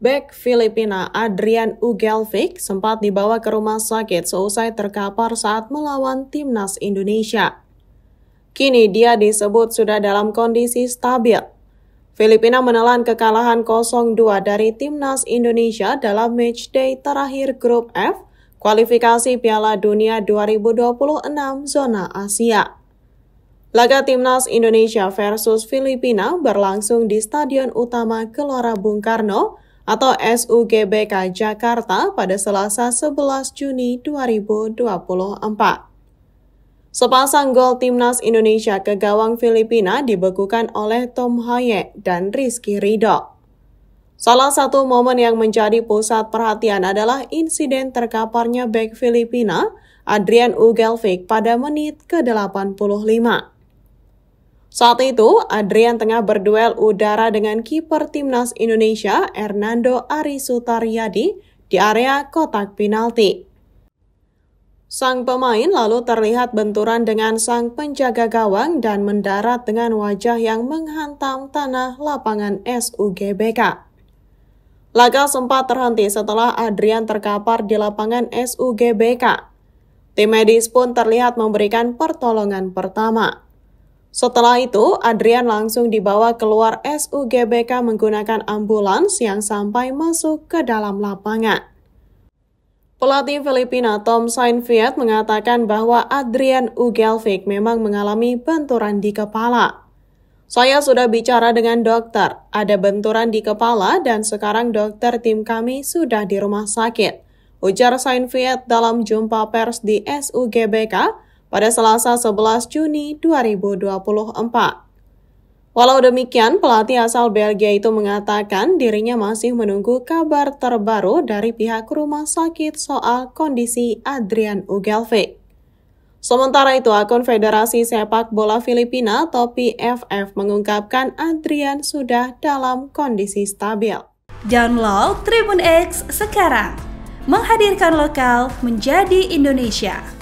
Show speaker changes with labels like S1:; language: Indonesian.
S1: Back Filipina Adrian Ugelvik sempat dibawa ke rumah sakit seusai terkapar saat melawan timnas Indonesia. Kini dia disebut sudah dalam kondisi stabil. Filipina menelan kekalahan 0-2 dari timnas Indonesia dalam matchday terakhir grup F kualifikasi Piala Dunia 2026 zona Asia. Laga timnas Indonesia versus Filipina berlangsung di Stadion Utama Gelora Bung Karno atau SUGBK Jakarta pada Selasa 11 Juni 2024. Sepasang gol timnas Indonesia ke gawang Filipina dibekukan oleh Tom Hayek dan Rizky Ridho. Salah satu momen yang menjadi pusat perhatian adalah insiden terkaparnya bek Filipina, Adrian Ugelvik pada menit ke-85. Saat itu, Adrian tengah berduel udara dengan kiper timnas Indonesia Hernando Ari Sutaryadi di area kotak penalti. Sang pemain lalu terlihat benturan dengan sang penjaga gawang dan mendarat dengan wajah yang menghantam tanah lapangan SUGBK. Laga sempat terhenti setelah Adrian terkapar di lapangan SUGBK. Tim medis pun terlihat memberikan pertolongan pertama. Setelah itu, Adrian langsung dibawa keluar SUGBK menggunakan ambulans yang sampai masuk ke dalam lapangan. Pelatih Filipina Tom Sainfiet mengatakan bahwa Adrian Ugelvik memang mengalami benturan di kepala. Saya sudah bicara dengan dokter, ada benturan di kepala dan sekarang dokter tim kami sudah di rumah sakit. Ujar Sainfiet dalam jumpa pers di SUGBK pada Selasa 11 Juni 2024. Walau demikian, pelatih asal Belgia itu mengatakan dirinya masih menunggu kabar terbaru dari pihak rumah sakit soal kondisi Adrian Ugelve. Sementara itu, akun Federasi Sepak Bola Filipina atau PFF mengungkapkan Adrian sudah dalam kondisi stabil. Download Tribun X sekarang, menghadirkan lokal menjadi Indonesia.